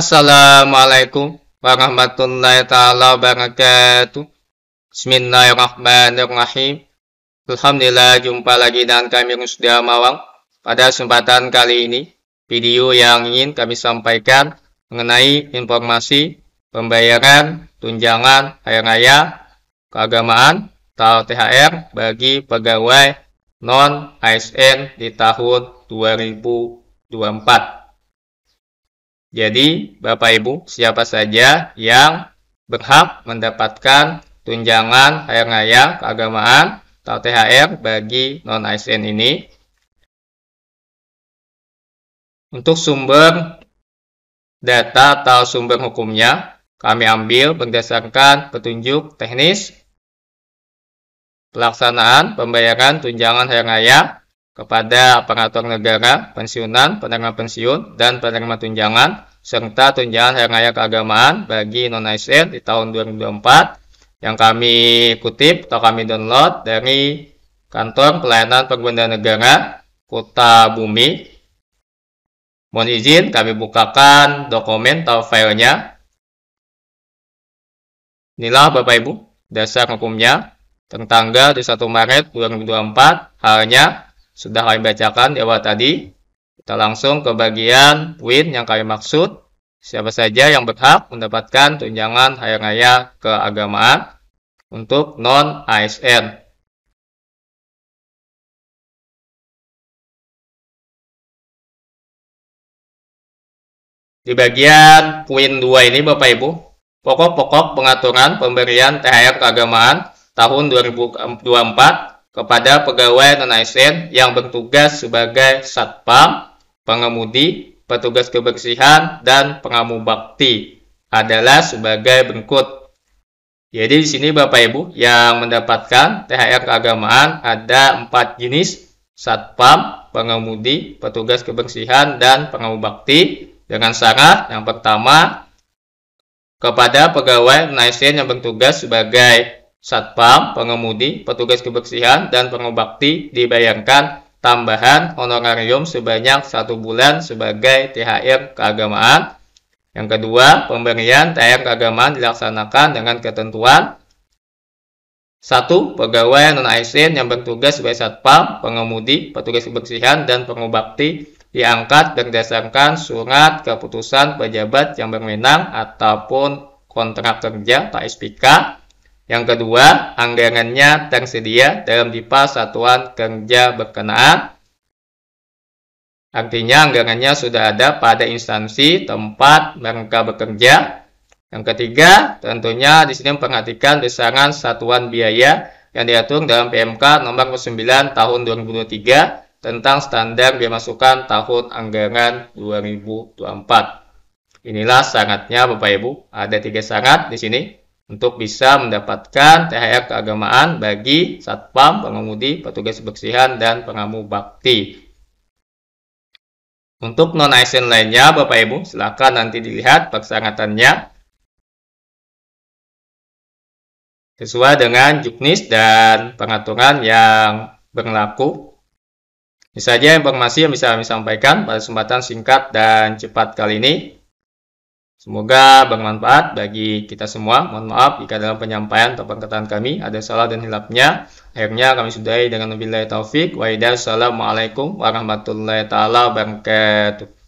Assalamualaikum warahmatullahi taala wabarakatuh. Bismillahirrahmanirrahim. Alhamdulillah jumpa lagi dengan kami Rusdia Mawang. Pada kesempatan kali ini, video yang ingin kami sampaikan mengenai informasi pembayaran tunjangan hari raya keagamaan atau THR bagi pegawai non ASN di tahun 2024. Jadi, Bapak Ibu, siapa saja yang berhak mendapatkan tunjangan air raya keagamaan atau THR bagi non-ASN ini? Untuk sumber data atau sumber hukumnya, kami ambil berdasarkan petunjuk teknis pelaksanaan pembayaran tunjangan hari raya kepada aparatur negara, pensiunan, penerima pensiun, dan penerima tunjangan serta tunjangan hari raya keagamaan bagi non ASN di tahun 2024 yang kami kutip atau kami download dari kantor pelayanan perbendaharaan negara Kota Bumi. Mohon izin kami bukakan dokumen atau filenya. Inilah Bapak Ibu dasar hukumnya tentang di 1 Maret 2024 halnya sudah kami bacakan di awal tadi kita langsung ke bagian win yang kami maksud. Siapa saja yang berhak mendapatkan tunjangan hari raya keagamaan untuk non ASN. Di bagian poin 2 ini Bapak Ibu, pokok-pokok pengaturan pemberian THR keagamaan tahun 2024 kepada pegawai non ASN yang bertugas sebagai satpam pengemudi, petugas kebersihan, dan pengamu bakti adalah sebagai berikut. Jadi di sini Bapak Ibu yang mendapatkan THR keagamaan ada empat jenis, satpam, pengemudi, petugas kebersihan, dan pengamu bakti dengan syarat yang pertama kepada pegawai Naisen yang bertugas sebagai satpam, pengemudi, petugas kebersihan, dan pengamu bakti dibayangkan tambahan honorarium sebanyak satu bulan sebagai THR keagamaan. Yang kedua, pemberian THR keagamaan dilaksanakan dengan ketentuan satu Pegawai non-ASN yang bertugas sebagai satpam, pengemudi, petugas kebersihan, dan pengobakti diangkat berdasarkan surat keputusan pejabat yang berwenang ataupun kontrak kerja atau SPK yang kedua, anggarannya tersedia dalam dipa satuan kerja berkenaan. Artinya anggarannya sudah ada pada instansi tempat mereka bekerja. Yang ketiga, tentunya di sini memperhatikan besaran satuan biaya yang diatur dalam PMK nomor 9 tahun 2023 tentang standar biaya masukan tahun anggaran 2024. Inilah sangatnya Bapak Ibu. Ada tiga sangat di sini untuk bisa mendapatkan THR keagamaan bagi satpam, pengemudi, petugas kebersihan, dan pengamu bakti. Untuk non-ASN lainnya, Bapak Ibu, silakan nanti dilihat persyaratannya sesuai dengan juknis dan pengaturan yang berlaku. Ini saja informasi yang bisa kami sampaikan pada kesempatan singkat dan cepat kali ini. Semoga bermanfaat bagi kita semua. Mohon maaf jika dalam penyampaian atau perkataan kami ada salah dan hilapnya. Akhirnya kami sudahi dengan wabillahi taufik. Waalaikumsalam warahmatullahi taala wabarakatuh.